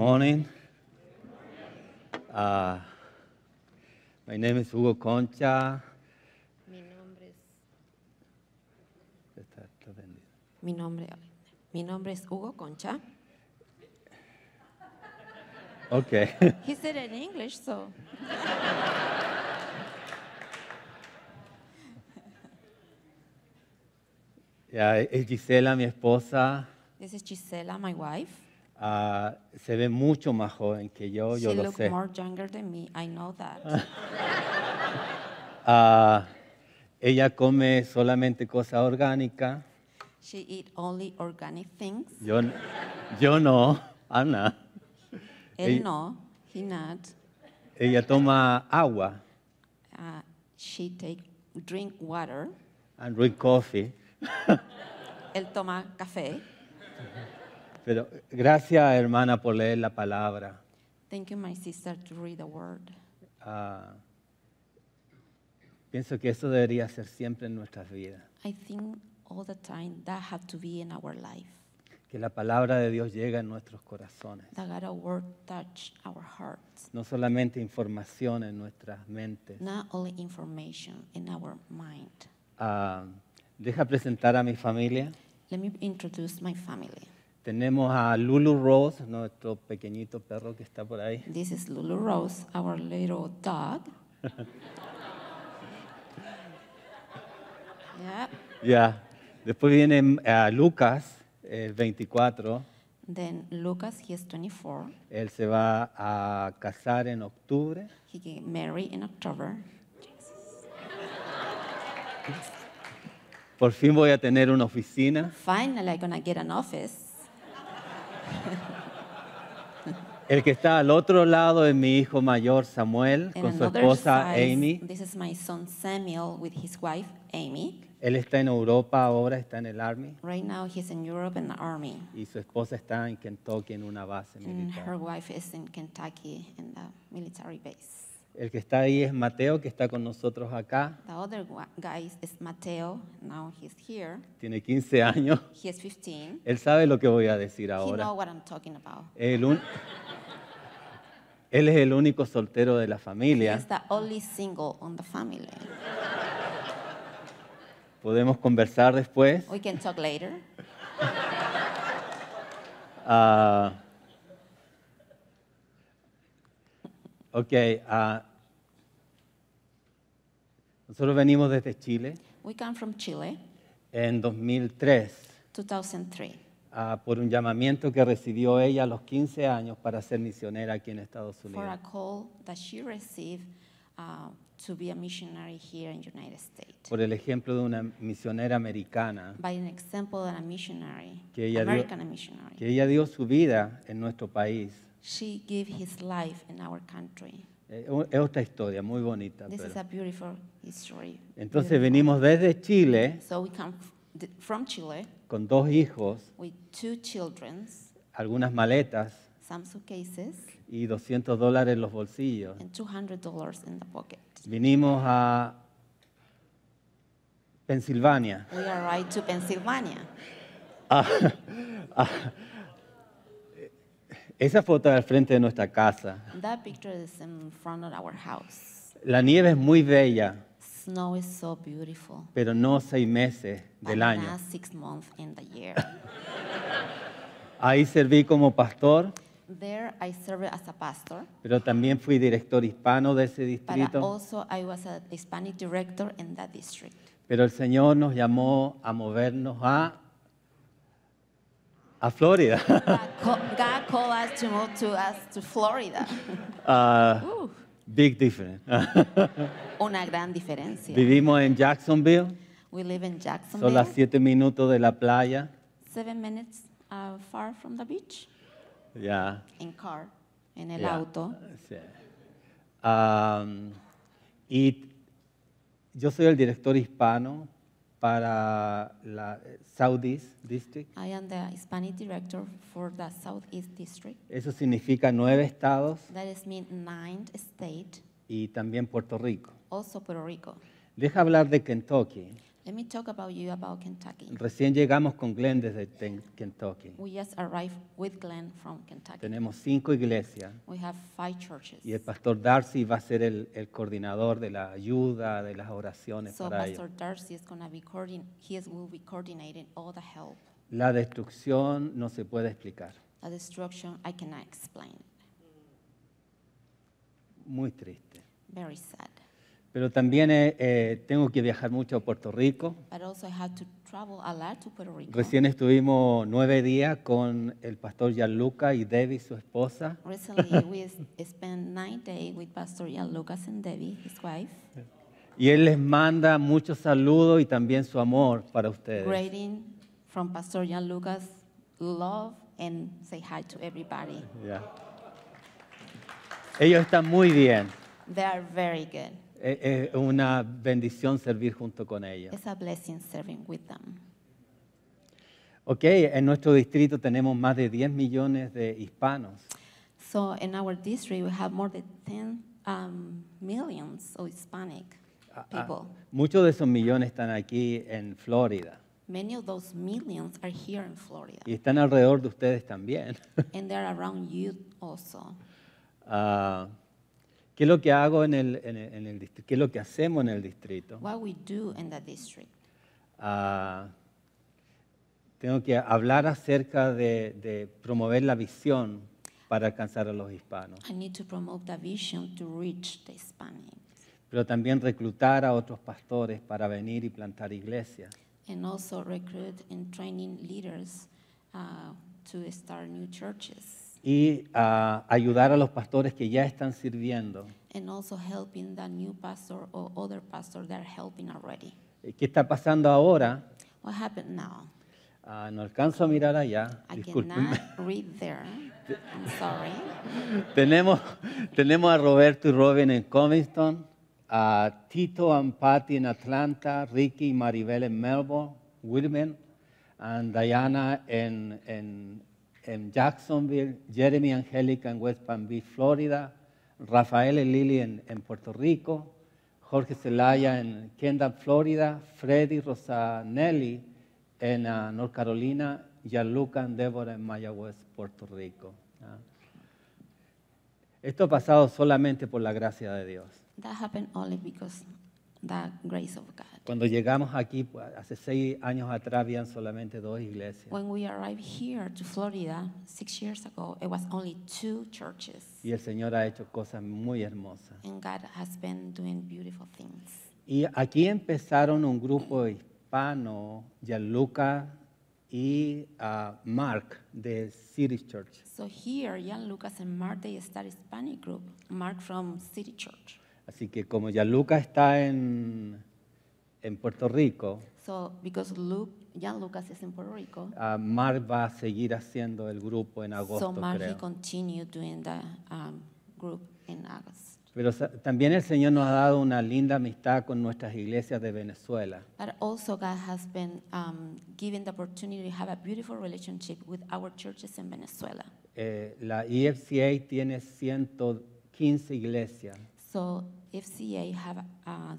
morning. Uh, my name is Hugo Concha. Mi nombre es. Mi nombre, mi nombre es Hugo Concha. Okay. he said it in English, so. yeah, es Gisela, mi esposa. This is Gisela, my wife. Ah, se ve mucho más joven que yo, yo lo sé. More younger than me. I know that. Ah, ella come solamente cosas orgánicas. She eat only organic things. Yo, yo no, Ana. Él no, he not. Ella toma agua. Uh, she take drink water. And drink coffee. Él toma café. Pero gracias, hermana, por leer la palabra. Thank you, my sister, to read the word. Ah, pienso que eso debería ser siempre en nuestras vidas. I think all the time that had to be in our life. Que la palabra de Dios llegue a nuestros corazones. That God's word touch our hearts. No solamente información en nuestras mentes. Not only information in our mind. Ah, deja presentar a mi familia. Let me introduce my family. Tenemos a Lulu Rose, nuestro pequeñito perro que está por ahí. This is Lulu Rose, our little dog. yeah. Yeah. Después viene uh, Lucas, el eh, 24. Then Lucas, he is 24. Él se va a casar en octubre. He get married in October. Por fin voy a tener una oficina. Finally, I'm gonna get an office. El que está al otro lado es mi hijo mayor Samuel con su esposa Amy. This is my son Samuel with his wife Amy. Él está en Europa ahora, está en el Army. Right now he's in Europe in the Army. Y su esposa está en Kentucky en una base militar. her wife is in Kentucky in the military base. El que está ahí es Mateo, que está con nosotros acá. The other guy is Mateo. Now he's here. Tiene 15 años. He is 15. Él sabe lo que voy a decir ahora. He know what I'm talking about. El un... Él es el único soltero de la familia. He is the only single on the family. Podemos conversar después. We can talk later. Uh, Ok. Ah, nosotros venimos desde Chile. We come from Chile. En 2003. 2003. Ah, por un llamamiento que recibió ella a los 15 años para ser misionera aquí en Estados Unidos. For a call that she received ah, to be a missionary here in United States. Por el ejemplo de una misionera americana. By an example of a missionary, que ella dio, Que ella dio su vida en nuestro país. She gave his life in our country. Eh, es otra historia muy bonita. This pero- is a beautiful history. Entonces Beautiful. venimos desde Chile So we come from Chile con dos hijos, with two children, algunas maletas some suitcases, y 200 dólares en los bolsillos. and $200 dollars in the pocket. Vinimos a Pensilvania, We arrived to Pennsylvania ah, ah, esa foto es al frente de nuestra casa. La nieve es muy bella. Snow beautiful. Pero no seis meses del año. Ahí serví como pastor. Pero también fui director hispano de ese distrito. Pero el Señor nos llamó a movernos a a Florida. God called us to move to us to Florida. Uh, big difference. Una gran diferencia. Vivimos en Jacksonville. We live in Jacksonville. Son las siete minutos de la playa. Seven minutes uh, far from the beach. Yeah. In car, en el auto. Um, yo soy el director hispano para la eh, Southeast District. I am the Hispanic director for the Southeast District. Eso significa nueve estados. That is mean nine state. Y también Puerto Rico. Also Puerto Rico. Deja hablar de Kentucky. Let me talk about you about Kentucky. Recién llegamos con Glenn desde Kentucky. We just arrived with Glenn from Kentucky. Tenemos cinco iglesias We have five churches. y el pastor Darcy va a ser el, el coordinador de la ayuda, de las oraciones So para ellos. Pastor Darcy is to be he is, will be coordinating all the help. La destrucción no se puede explicar. The destruction, I cannot explain. Muy triste. Very sad. Pero también eh, eh, tengo que viajar mucho a Puerto Rico. But also I had to travel a lot to Puerto Rico. Recién estuvimos nueve días con el pastor Gianluca y Debbie, su esposa. Recently we spent nine days with Pastor Gianluca and Debbie, his wife. Y él les manda muchos saludos y también su amor para ustedes. Greeting from Pastor Gianluca's love and say hi to everybody. Yeah. Ellos están muy bien. They are very good. Es eh, eh, una bendición servir junto con ellos. It's a blessing serving with them. Ok, en nuestro distrito tenemos más de 10 millones de hispanos. So in our district we have more than 10 um, millions of Hispanic ah, ah, people. Muchos de esos millones están aquí en Florida. Many of those millions are here in Florida. Y están alrededor de ustedes también. And they're around you also. Uh, ¿Qué es lo que hago en el, en el, en el distrito? ¿Qué es lo que hacemos en el distrito? What we do in the district. Uh, tengo que hablar acerca de, de, promover la visión para alcanzar a los hispanos. I need to promote the vision to reach the Hispanics. Pero también reclutar a otros pastores para venir y plantar iglesias. And also recruit and training leaders uh, to start new churches y uh, ayudar a los pastores que ya están sirviendo. And also helping the new pastor or other pastor that are helping already. Eh, ¿Qué está pasando ahora? What happened now? Uh, no alcanzo a mirar allá. I Discúlpenme. cannot read there. I'm sorry. tenemos, tenemos a Roberto y Robin en Covington, a Tito and Patty en Atlanta, Ricky y Maribel en Melbourne, Wilman, and Diana en, en en Jacksonville, Jeremy Angélica en West Palm Beach, Florida, Rafael y Lily en, Puerto Rico, Jorge Zelaya en Kendall, Florida, Freddy Rosanelli en ah, North Carolina, Gianluca en Débora en Mayagüez, Puerto Rico. Esto ha pasado solamente por la gracia de Dios. That happened only because the grace of God. Cuando llegamos aquí, pues, hace seis años atrás, habían solamente dos iglesias. When we arrived here to Florida six years ago, it was only two churches. Y el Señor ha hecho cosas muy hermosas. And God has been doing beautiful things. Y aquí empezaron un grupo hispano, Gianluca y uh, Mark de City Church. So here, Gianluca and Mark they start Hispanic group. Mark from City Church. Así que como Gianluca está en en Puerto Rico, so, because Luke, Jan Lucas is in Puerto Rico, uh, Mar va a seguir haciendo el grupo en agosto, so Mar creo. continue doing the, um, group in August. Pero también el Señor nos ha dado una linda amistad con nuestras iglesias de Venezuela. But also God has been um, given the opportunity to have a beautiful relationship with our churches in Venezuela. Eh, la EFCA tiene 115 iglesias. So e FCA have uh,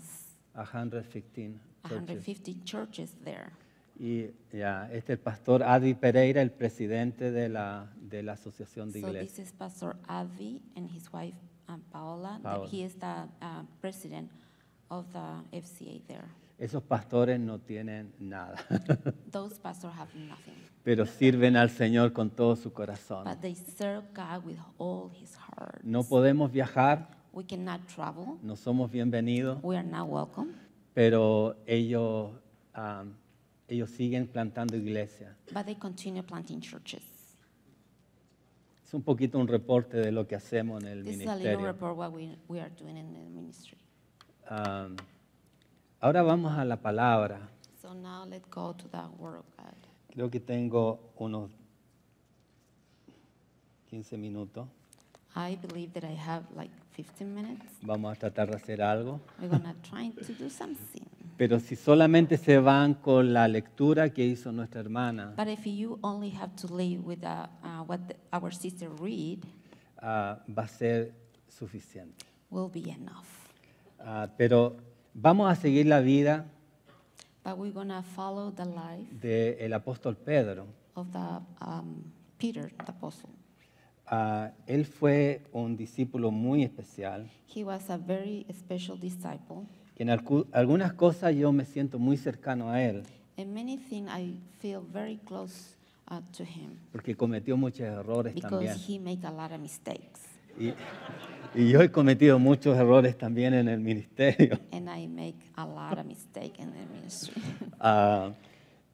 115 150 churches there. Y yeah, este es el pastor Adi Pereira, el presidente de la, de la Asociación de iglesias. So this is Pastor Adi and his wife um, Paola. that He is the uh, president of the FCA there. Esos pastores no tienen nada, Those pastors have nothing, pero sirven al Señor con todo su corazón. but they serve God with all his heart. No podemos viajar, We cannot travel. No somos bienvenidos. We are not welcome. Pero ellos, um, ellos siguen plantando iglesias. But they continue planting churches. Es un poquito un reporte de lo que hacemos en el This ministerio. Is a little report what we, we are doing in the ministry. Um, ahora vamos a la palabra. So now let's go to the word of God. Creo que tengo unos 15 minutos. I believe that I have like 15 minutes. Vamos a tratar de hacer algo. We're gonna try to do something. Pero si solamente se van con la lectura que hizo nuestra hermana, if you only have to leave with uh, uh, what our sister read, ah, va a ser suficiente. will be enough. Ah, pero vamos a seguir la vida But we're gonna follow the life del apóstol Pedro. of the um, Peter the apostle. Ah, él fue un discípulo muy especial. He was a very special disciple. en algunas cosas yo me siento muy cercano a él, porque cometió muchos errores también. Y, yo he cometido muchos errores también en el ministerio.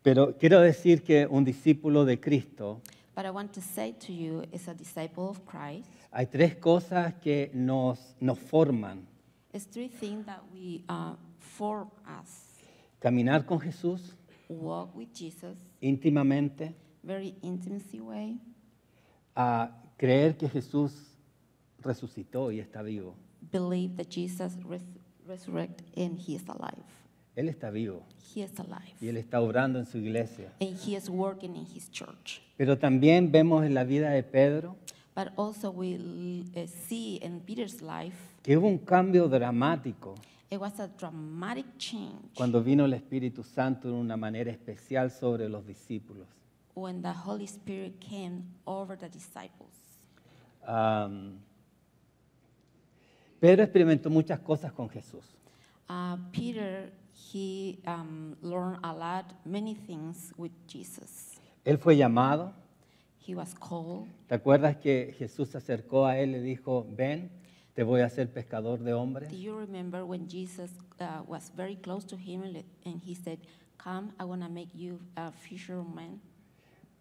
pero quiero decir que un discípulo de Cristo But I want to say to you, as a disciple of Christ, hay tres cosas que nos, nos forman. it's three things that we uh, form us. Caminar con Jesús Walk with Jesus íntimamente, very intimacy way. a creer que Jesús resucitó y está vivo. Believe that Jesus res- resurrected and he is alive. Él está vivo. Y Él está obrando en su iglesia. Pero también vemos en la vida de Pedro eh, que hubo un cambio dramático. cuando vino el Espíritu Santo de una manera especial sobre los discípulos. Pedro experimentó muchas cosas con Jesús. Ah, He um, learned a lot, many things with Jesus. Él fue llamado. He was called. ¿Te acuerdas que Jesús se acercó a él y dijo, ven, te voy a hacer pescador de hombres? Do you remember when Jesus uh, was very close to him and he said, come, I want to make you a fisherman?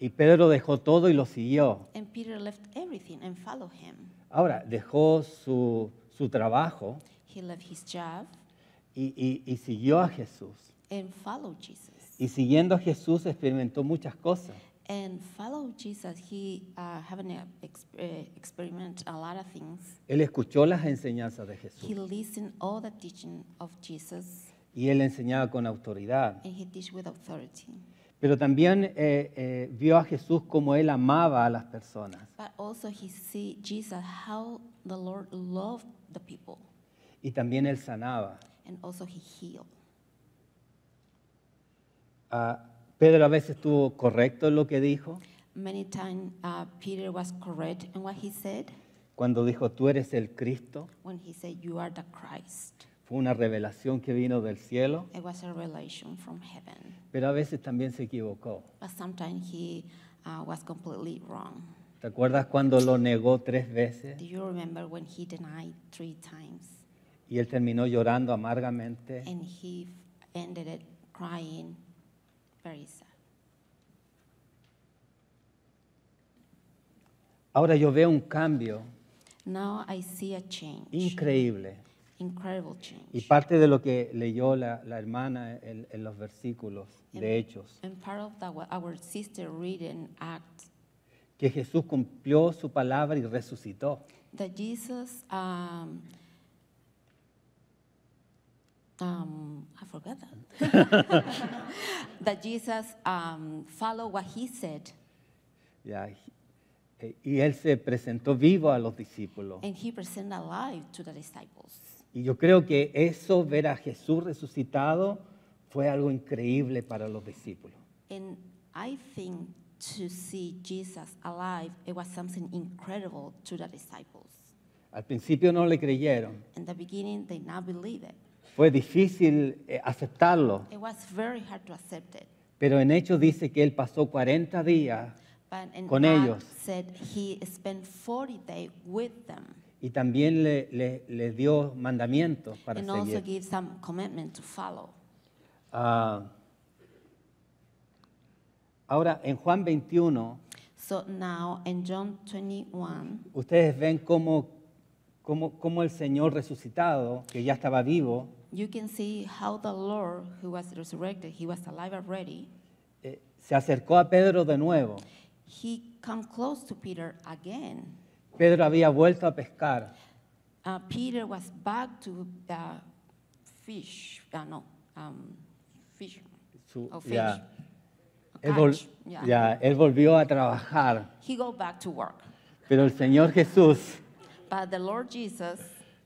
Y Pedro dejó todo y lo siguió. And Peter left everything and followed him. Ahora, dejó su, su trabajo. He left his job. Y, siguió a Jesús. Y siguiendo a Jesús experimentó muchas cosas. Él escuchó las enseñanzas de Jesús. Y él enseñaba con autoridad. Pero también eh, eh, vio a Jesús como él amaba a las personas. Y también él sanaba and also he healed. Ah, Pedro a veces estuvo correcto en lo que dijo. Many times uh, Peter was correct in what he said. Cuando dijo, tú eres el Cristo, When he said, You are the Christ, fue una revelación que vino del cielo, it was a revelation from heaven. pero a veces también se equivocó. But sometimes he uh, was completely wrong. ¿Te acuerdas cuando lo negó tres veces? Do you remember when he denied three times? Y él terminó llorando amargamente. and he ended it crying, very sad. Ahora yo veo un cambio Now I see a change, increíble. incredible change. Y parte de lo que leyó la, la hermana en, en los versículos de Hechos, And part of that, our sister read in Acts, que Jesús cumplió su palabra y resucitó. that Jesus um, Um, I forgot that. that Jesus um, followed what he said. Yeah, he, eh, y él se presentó vivo a los discípulos. And he presented alive to the disciples. Y yo creo que eso, ver a Jesús resucitado, fue algo increíble para los discípulos. And I think to see Jesus alive, it was something incredible to the disciples. Al principio no le creyeron. In the beginning, they not believed it. Fue difícil eh, aceptarlo. Pero en hecho dice que él pasó 40 días con ellos. Y también le, dio mandamientos para seguir. Ah, ahora, en Juan 21, 21 ustedes ven cómo como, como el Señor resucitado, que ya estaba vivo, you can see how the Lord who was resurrected, he was alive already. Eh, se acercó a Pedro de nuevo. He come close to Peter again. Pedro había vuelto a pescar. Uh, Peter was back to uh, fish, uh, no, um, fish, Su- oh, fish. ya, él, vol- Catch, yeah. ya, él volvió a trabajar, He go back to work. pero el Señor Jesús But the Lord Jesus,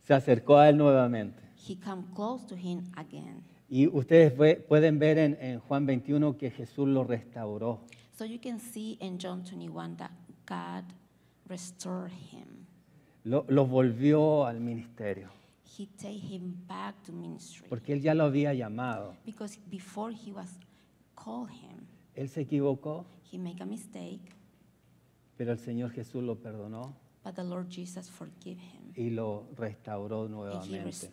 se acercó a él nuevamente. He come close to him again. Y ustedes pueden ver en, en, Juan 21 que Jesús lo restauró. So you can see in John 21 that God restored him. Lo, lo volvió al ministerio. He take him back to ministry. Porque él ya lo había llamado. Because before he was called him. Él se equivocó. He made a mistake. Pero el Señor Jesús lo perdonó. Y lo restauró nuevamente.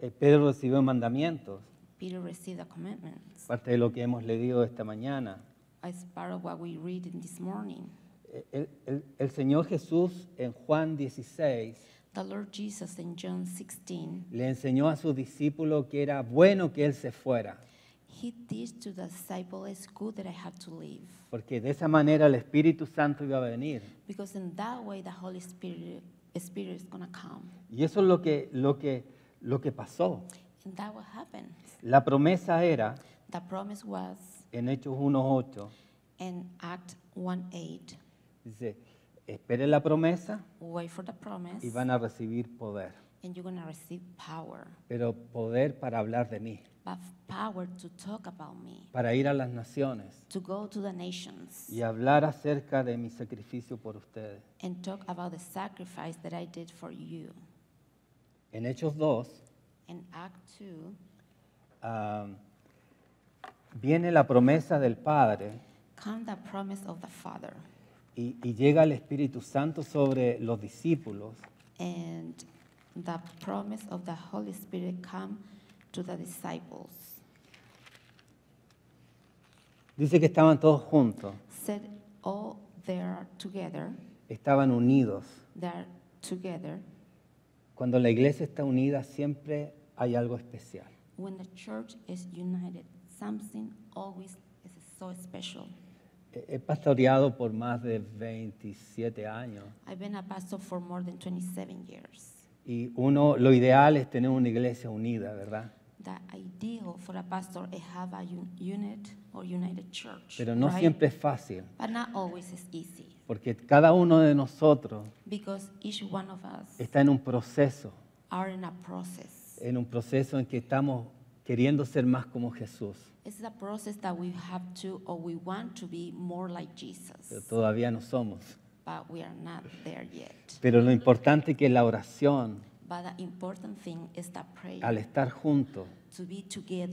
Eh, Pedro recibió mandamientos, Peter parte de lo que hemos leído esta mañana. El, Señor Jesús en Juan 16 16 le enseñó a sus discípulos que era bueno que Él se fuera. He did to the disciples good that I have to leave. Porque de esa manera el Espíritu Santo iba a venir. Because in that way the Holy Spirit, Spirit is gonna come. Y eso es lo que, lo que, lo que pasó. And that what happened. La promesa era the promise was, en Hechos 1.8. In Act 1.8. Dice, espere la promesa Wait for the promise, y van a recibir poder. And you're gonna receive power. Pero poder para hablar de mí power to talk about me, para ir a las naciones to go to the nations, y hablar acerca de mi sacrificio por ustedes. and talk about the sacrifice that I did for you. En Hechos 2 In Act 2, um, viene la promesa del Padre come the promise of the Father, y, y llega el Espíritu Santo sobre los discípulos and the promise of the Holy Spirit come to the disciples. Dice que estaban todos juntos. Said all there together. Estaban unidos. They're together. Cuando la iglesia está unida siempre hay algo especial. When the church is united, something always is so special. He pastoreado por más de 27 años. I've been a pastor for more than 27 years. Y uno, lo ideal es tener una iglesia unida, ¿verdad? the ideal for a pastor is have a unit or united church. Pero no right? siempre es fácil. But not always is easy. Porque cada uno de nosotros Because each one of us está en un proceso. Are in a process. En un proceso en que estamos queriendo ser más como Jesús. It's a process that we have to or we want to be more like Jesus. Pero todavía no somos. But we are not there yet. Pero lo importante es que la oración But the important thing is Al estar juntos,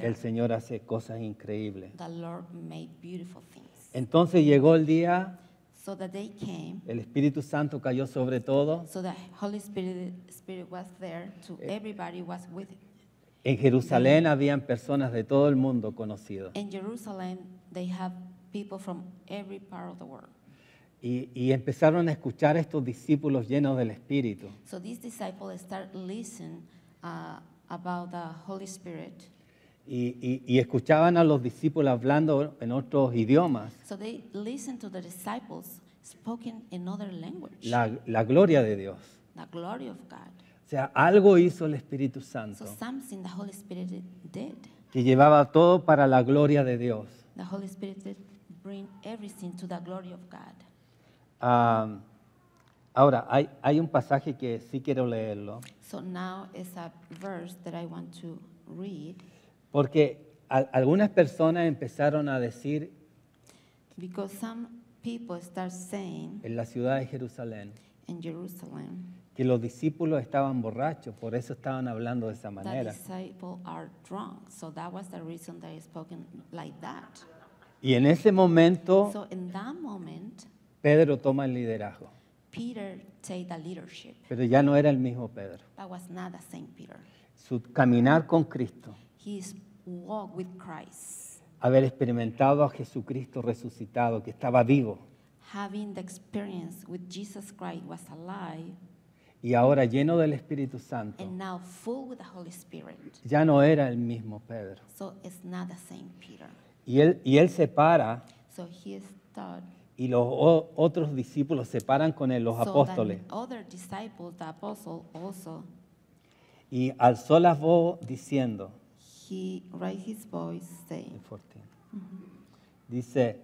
el Señor hace cosas increíbles. Entonces llegó el día, el Espíritu Santo cayó sobre todo. the Holy Spirit, was there, eh, En Jerusalén habían personas de todo el mundo conocidas. Y, y, empezaron a escuchar a estos discípulos llenos del Espíritu. So these disciples start listening uh, about the Holy Spirit. Y, y, y, escuchaban a los discípulos hablando en otros idiomas. So they listened to the disciples spoken in other language. La, la gloria de Dios. The glory of God. O sea, algo hizo el Espíritu Santo. So something the Holy Spirit did. Que llevaba todo para la gloria de Dios. The Holy Spirit did bring everything to the glory of God ahora, hay, un pasaje que sí quiero leerlo. a Porque algunas personas empezaron a decir en la ciudad de Jerusalén que los discípulos estaban borrachos, por eso estaban hablando de esa manera. Y en ese momento Pedro toma el liderazgo. Peter take the leadership. Pero ya no era el mismo Pedro. That was not the same Peter. Su caminar con Cristo. His walk with Christ. Haber experimentado a Jesucristo resucitado, que estaba vivo. Having the experience with Jesus Christ was alive. Y ahora lleno del Espíritu Santo. And now full with the Holy Spirit. Ya no era el mismo Pedro. So it's not the same Peter. Y él, y él se para. So he stood y los otros discípulos se paran con él, los apóstoles. Y alzó la voz diciendo, He his voice, saying, mm-hmm. dice,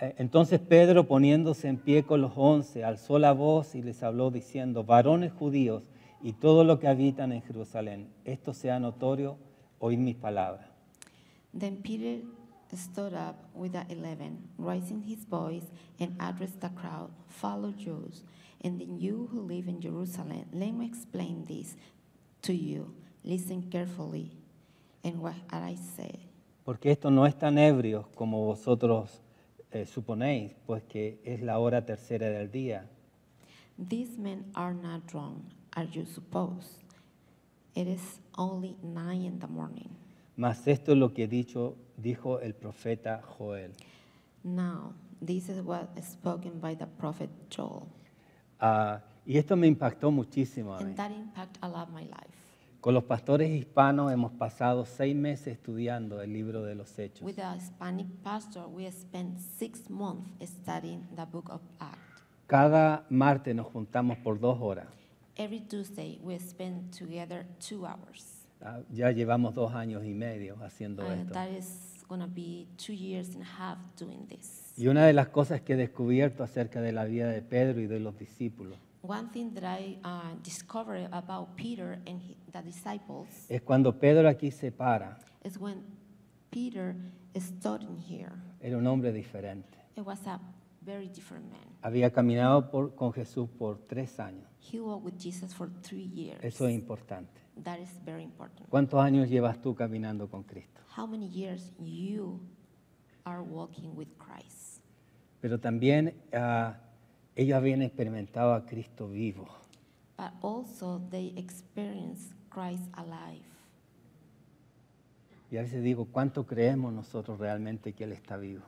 eh, entonces Pedro poniéndose en pie con los once, alzó la voz y les habló diciendo, varones judíos y todo lo que habitan en Jerusalén, esto sea notorio, oíd mis palabras. Then Peter stood up with the eleven, raising his voice, and addressed the crowd Follow Jews, and then you who live in Jerusalem, let me explain this to you. Listen carefully and what I say. Porque esto no es tan ebrio como vosotros eh, suponéis, pues que es la hora tercera del día. These men are not drunk, as you suppose. It is only nine in the morning. Mas esto es lo que dicho, dijo el profeta Joel. Now, this is what is spoken by the prophet Joel. Ah, y esto me impactó muchísimo a mí. And that impact a lot my life. Con los pastores hispanos hemos pasado seis meses estudiando el libro de los Hechos. With a Hispanic pastor, we spent six months studying the book of Acts. Cada martes nos juntamos por dos horas. Every Tuesday, we spend together two hours. Ah, ya llevamos dos años y medio haciendo esto. That is years and half doing this. Y una de las cosas que he descubierto acerca de la vida de Pedro y de los discípulos es cuando Pedro aquí se para, Peter here. era un hombre diferente. Había caminado con Jesús por tres años. He with Jesus for years. Eso es importante. That is very important. ¿Cuántos años llevas tú caminando con Cristo? How many years you are walking with Christ? Pero también ah, ellos habían experimentado a Cristo vivo. also they Christ alive. Y a veces digo, ¿cuánto creemos nosotros realmente que Él está vivo?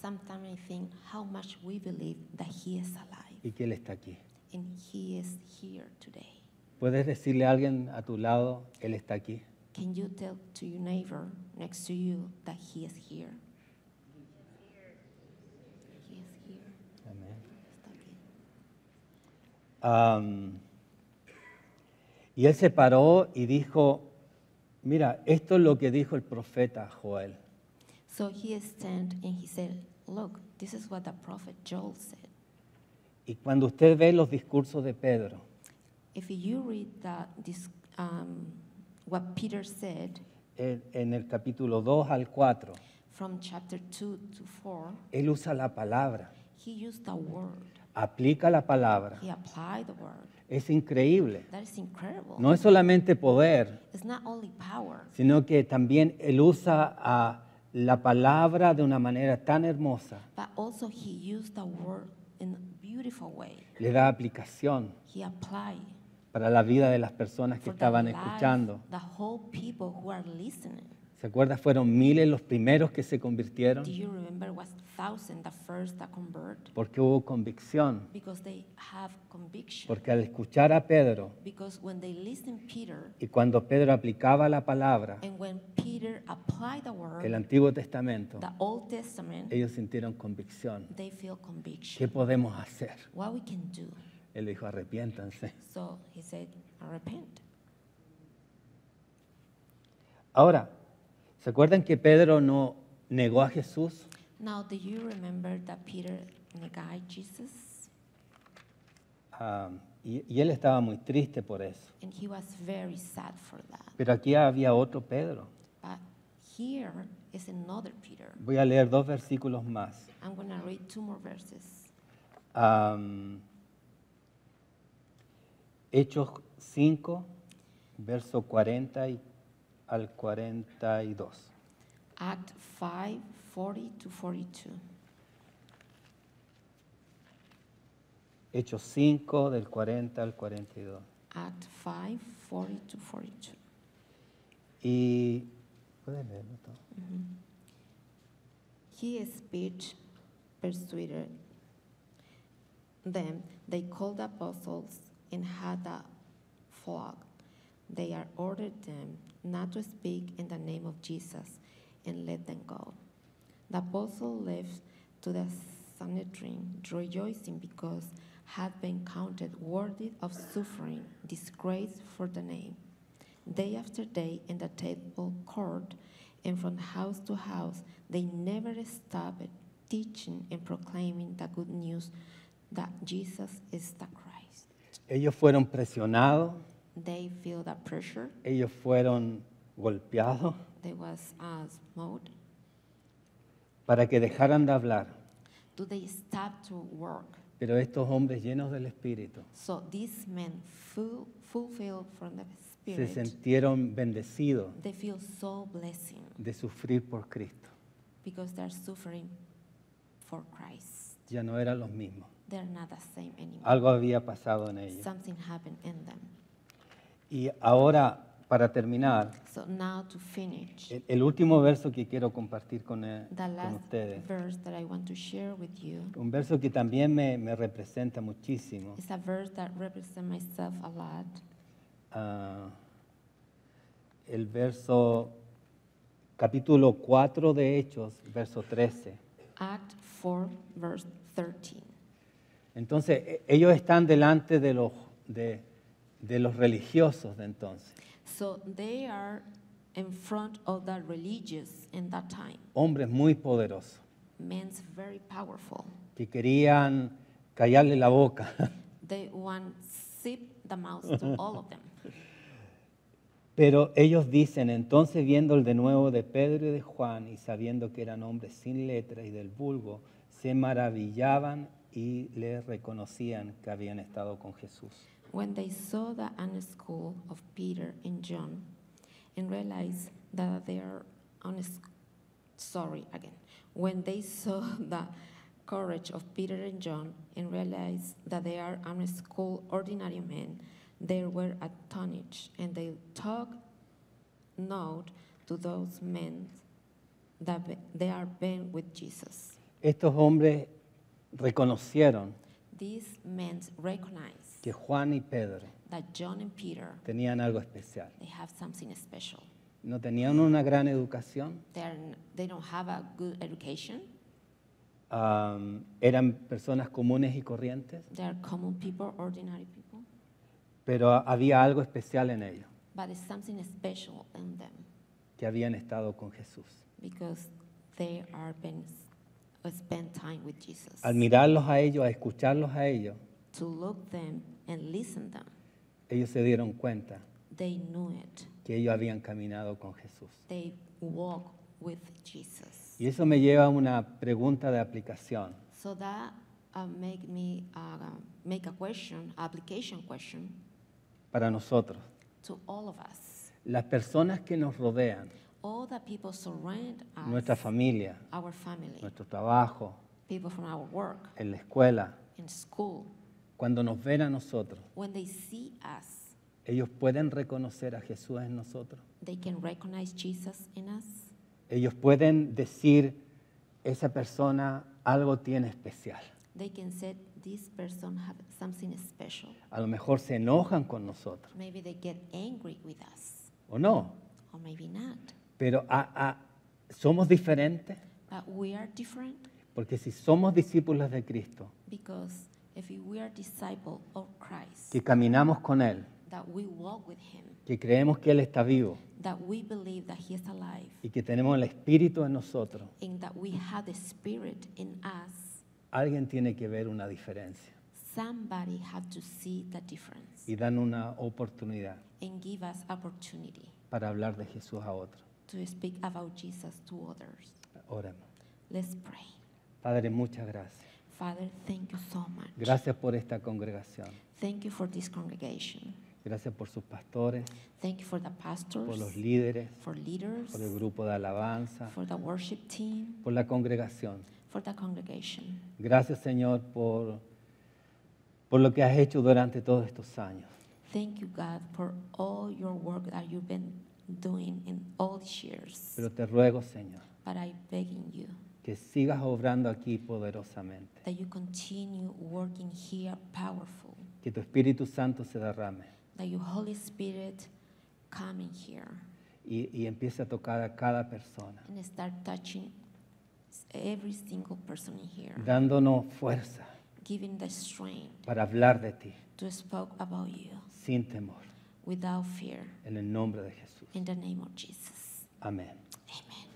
Sometimes I think how much we believe that he is alive. Y que Él está aquí. And he is here today. ¿Puedes decirle a alguien a tu lado, Él está aquí? Can you tell to your neighbor next to you that he is here? He is here. Amen. Está aquí. Um, y él se paró y dijo, mira, esto es lo que dijo el profeta Joel. So he stand and he said, Look, this is what the prophet Joel said. Y cuando usted ve los discursos de Pedro, If you read the, this, um, what Peter said, en, en el capítulo 2 al 4, from chapter 2 to 4, él usa la palabra, he used the word. aplica la palabra. He applied the word. Es increíble. That is incredible. No es solamente poder, It's not only power, sino que también él usa a la palabra de una manera tan hermosa. Le da aplicación para la vida de las personas que estaban escuchando. ¿Se acuerdan? Fueron miles los primeros que se convirtieron. ¿Por qué Porque hubo convicción. Porque al escuchar a Pedro y cuando Pedro aplicaba la palabra, el Antiguo Testamento, ellos sintieron convicción. ¿Qué podemos hacer? Él dijo, arrepiéntanse. Ahora, ¿Se acuerdan que Pedro no negó a Jesús? y, él estaba muy triste por eso. Pero aquí había otro Pedro. Voy a leer dos versículos más. Hechos 5, verso 44. y al 42. Act five, forty to 42. Hechos 5 del 40 al 42. Act five, forty to 42. Y puedes leerlo todo. Mm -hmm. He speech persuaded them. They called apostles and had a flock. They are ordered them not to speak in the name of Jesus, and let them go. The apostle left to the Sanhedrin, rejoicing because had been counted worthy of suffering disgrace for the name. Day after day in the temple court and from house to house, they never stopped teaching and proclaiming the good news that Jesus is the Christ. Ellos fueron presionados, They feel that pressure. Ellos fueron golpeados They was uh, smote. para que dejaran de hablar. Do they stop to work? Pero estos hombres llenos del Espíritu So these men full, fulfilled from the spirit. se sintieron bendecidos they feel so blessing de sufrir por Cristo. because they're suffering for Christ. Ya no eran los mismos. They're not the same anymore. Algo había pasado en ellos. Something happened in them. Y ahora, para terminar, el, último verso que quiero compartir con, ustedes, un verso que también me, representa muchísimo. a lot. Ah, el verso, capítulo 4 de Hechos, verso 13. Act 4, 13. Entonces, e, ellos están delante de los... De, de los religiosos de entonces. Hombres muy poderosos. Que querían callarle la boca. Pero ellos dicen, entonces viendo el de nuevo de Pedro y de Juan y sabiendo que eran hombres sin letra y del vulgo, se maravillaban y le reconocían que habían estado con Jesús. When they saw the unschool of Peter and John and realized that they are unschool, sorry again, when they saw the courage of Peter and John and realized that they are unschooled ordinary men, they were astonished and they took note to those men that they are been with Jesus. Estos hombres reconocieron These men recognized que Juan y Pedro tenían algo especial. No tenían una gran educación, eran personas comunes y corrientes, pero había algo especial en ellos, que habían estado con Jesús. because Al mirarlos a ellos, a escucharlos a ellos, ellos se dieron cuenta que ellos habían caminado con Jesús. Y eso me lleva a una pregunta de aplicación. Para nosotros, las personas que nos rodean, nuestra familia, nuestro trabajo, en la escuela, school, cuando nos ven a nosotros, ellos pueden reconocer a Jesús en nosotros. Ellos pueden decir, esa persona algo tiene especial. A lo mejor se enojan con nosotros, ¿o no? Pero somos diferentes, porque si somos discípulos de Cristo, because if we are disciple of Christ, que caminamos con Él, that we walk with him, que creemos que Él está vivo that we believe that he is alive, y que tenemos el Espíritu en nosotros, and that we have the Spirit in us, alguien tiene que ver una diferencia somebody have to see the difference y dan una oportunidad and give us opportunity para hablar de Jesús a otros. to speak about Jesus to others. Oremos. Let's pray. Padre, muchas gracias. Father, thank you so much. Gracias por esta congregación. Thank you for this congregation. Gracias por sus pastores. Thank you for the pastors, por los líderes. For leaders, por el grupo de alabanza. For the worship team. Por la congregación. For the congregation. Gracias, Señor, por por lo que has hecho durante todos estos años. Thank you, God, for all your work that you've been doing in all these years. Pero te ruego, Señor. But I beg you que sigas obrando aquí poderosamente. That you continue working here powerful. Que tu Espíritu Santo se derrame. That your Holy Spirit come in here. Y, y empiece a tocar a cada persona. And start touching every single person in here. Dándonos fuerza. Giving the strength. Para hablar de ti. To speak about you. Sin temor. Without fear. En el nombre de Jesús. In the name of Jesus. Amén. Amen.